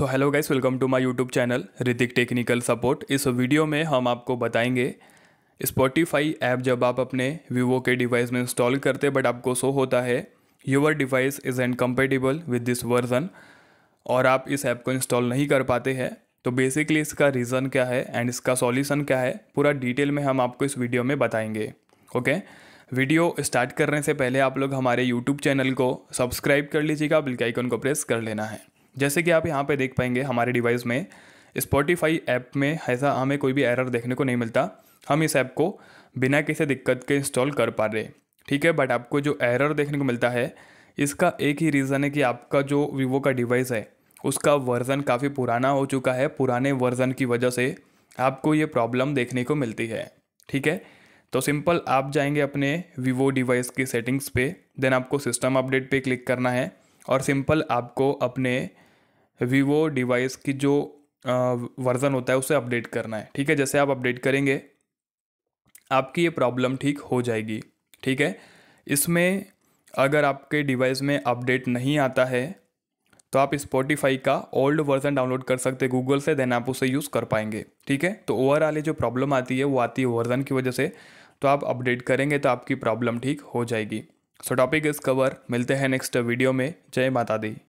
So hello guys welcome to my YouTube channel Hrithik technical support इस video में हम आपको बताएंगे स्पॉटिफाई ऐप जब आप अपने वीवो के डिवाइस में इंस्टॉल करते बट आपको शो होता है your device is and compatible with this version और आप इस ऐप को इंस्टॉल नहीं कर पाते हैं तो बेसिकली इसका रीज़न क्या है एंड इसका सॉल्यूशन क्या है पूरा डिटेल में हम आपको इस वीडियो में बताएंगे ओके okay? वीडियो स्टार्ट करने से पहले आप लोग हमारे यूट्यूब चैनल को सब्सक्राइब कर लीजिएगा बिल्कुल आइकन को प्रेस कर लेना है जैसे कि आप यहाँ पे देख पाएंगे हमारे डिवाइस में स्पॉटिफाई ऐप में ऐसा हमें कोई भी एरर देखने को नहीं मिलता हम इस ऐप को बिना किसी दिक्कत के इंस्टॉल कर पा रहे ठीक है बट आपको जो एरर देखने को मिलता है इसका एक ही रीज़न है कि आपका जो वीवो का डिवाइस है उसका वर्ज़न काफ़ी पुराना हो चुका है पुराने वर्ज़न की वजह से आपको ये प्रॉब्लम देखने को मिलती है ठीक है तो सिंपल आप जाएंगे अपने वीवो डिवाइस की सेटिंग्स पे देन आपको सिस्टम अपडेट पे क्लिक करना है और सिंपल आपको अपने वीवो डिवाइस की जो वर्ज़न होता है उसे अपडेट करना है ठीक है जैसे आप अपडेट करेंगे आपकी ये प्रॉब्लम ठीक हो जाएगी ठीक है इसमें अगर आपके डिवाइस में अपडेट नहीं आता है तो आप स्पॉटिफाई का ओल्ड वर्जन डाउनलोड कर सकते हैं गूगल से देन आप उसे यूज़ कर पाएंगे ठीक है तो ओवरऑल ये जो प्रॉब्लम आती है वो आती है वर्जन की वजह से तो आप अपडेट करेंगे तो आपकी प्रॉब्लम ठीक हो जाएगी सो टॉपिक इज़ कवर मिलते हैं नेक्स्ट वीडियो में जय माता दी